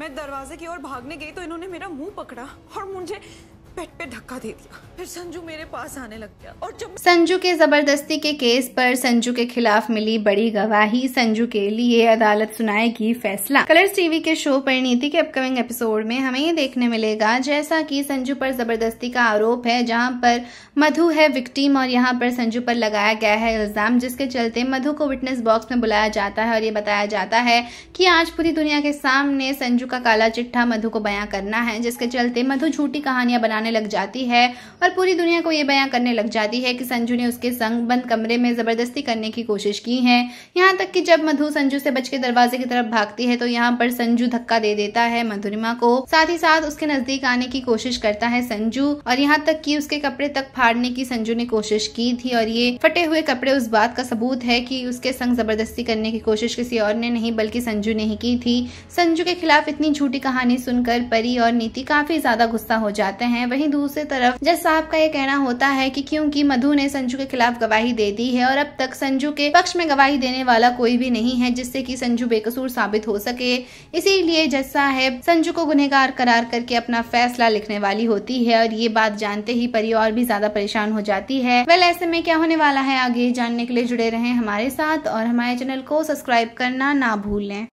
मैं दरवाजे की ओर भागने गई तो इन्होंने मेरा मुंह पकड़ा और मुझे पेट पे धक्का दे दिया फिर संजू मेरे पास आने लग गया और जब संजू के जबरदस्ती के केस पर संजू के खिलाफ मिली बड़ी गवाही संजू के लिए अदालत सुनाएगी फैसला कलर्स टीवी के शो परिणीति के अपकमिंग एपिसोड में हमें ये देखने मिलेगा जैसा कि संजू पर जबरदस्ती का आरोप है जहाँ पर मधु है विक्टिम और यहाँ पर संजू पर लगाया गया है इल्जाम जिसके चलते मधु को विटनेस बॉक्स में बुलाया जाता है और ये बताया जाता है की आज पूरी दुनिया के सामने संजू का काला चिट्ठा मधु को बया करना है जिसके चलते मधु झूठी कहानियां बनाने करने लग जाती है और पूरी दुनिया को ये बयां करने लग जाती है कि संजू ने उसके संग बंद कमरे में ज़बरदस्ती करने की कोशिश की है यहाँ तक कि जब मधु संजू से बच के दरवाजे की तरफ भागती है तो यहाँ पर संजू धक्का दे देता है मधुरिमा को साथ ही साथ उसके नजदीक आने की कोशिश करता है संजू और यहाँ तक की उसके कपड़े तक फाड़ने की संजू ने कोशिश की थी और ये फटे हुए कपड़े उस बात का सबूत है की उसके संग जबरदस्ती करने की कोशिश किसी और ने नहीं बल्कि संजू ने ही की थी संजू के खिलाफ इतनी झूठी कहानी सुनकर परी और नीति काफी ज्यादा गुस्सा हो जाते हैं वहीं दूसरी तरफ जज साहब का ये कहना होता है कि क्योंकि मधु ने संजू के खिलाफ गवाही दे दी है और अब तक संजू के पक्ष में गवाही देने वाला कोई भी नहीं है जिससे कि संजू बेकसूर साबित हो सके इसीलिए जज साहब संजू को गुनहगार करार करके अपना फैसला लिखने वाली होती है और ये बात जानते ही परी और भी ज्यादा परेशान हो जाती है वेल ऐसे में क्या होने वाला है आगे जानने के लिए जुड़े रहें हमारे साथ और हमारे चैनल को सब्सक्राइब करना ना भूलें